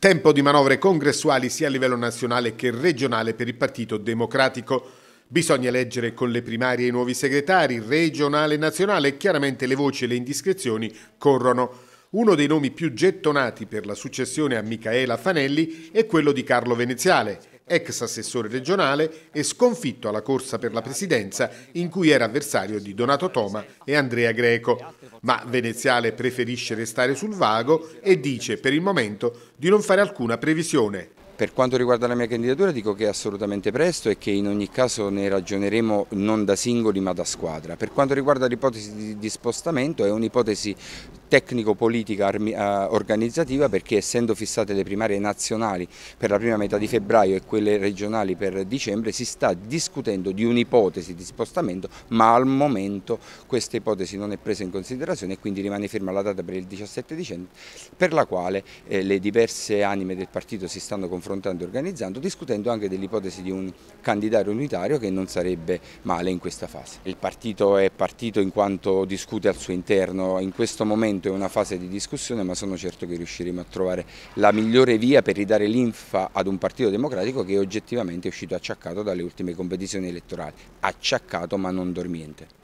Tempo di manovre congressuali sia a livello nazionale che regionale per il Partito Democratico. Bisogna eleggere con le primarie i nuovi segretari, regionale e nazionale, e chiaramente le voci e le indiscrezioni corrono. Uno dei nomi più gettonati per la successione a Micaela Fanelli è quello di Carlo Veneziale, ex assessore regionale e sconfitto alla corsa per la presidenza in cui era avversario di Donato Toma e Andrea Greco. Ma Veneziale preferisce restare sul vago e dice per il momento di non fare alcuna previsione. Per quanto riguarda la mia candidatura dico che è assolutamente presto e che in ogni caso ne ragioneremo non da singoli ma da squadra. Per quanto riguarda l'ipotesi di, spostamento è un'ipotesi tecnico-politica eh, organizzativa perché essendo fissate le primarie nazionali per la prima metà di febbraio e quelle regionali per dicembre si sta discutendo di un'ipotesi di spostamento ma al momento questa ipotesi non è presa in considerazione e quindi rimane ferma la data per il 17 dicembre per la quale eh, le diverse anime del partito si stanno confrontando e organizzando discutendo anche dell'ipotesi di un candidato unitario che non sarebbe male in questa fase. Il partito è partito in quanto discute al suo interno in questo momento appunto è una fase di discussione ma sono certo che riusciremo a trovare la migliore via per ridare linfa ad un partito democratico che oggettivamente è uscito acciaccato dalle ultime competizioni elettorali, acciaccato ma non dormiente.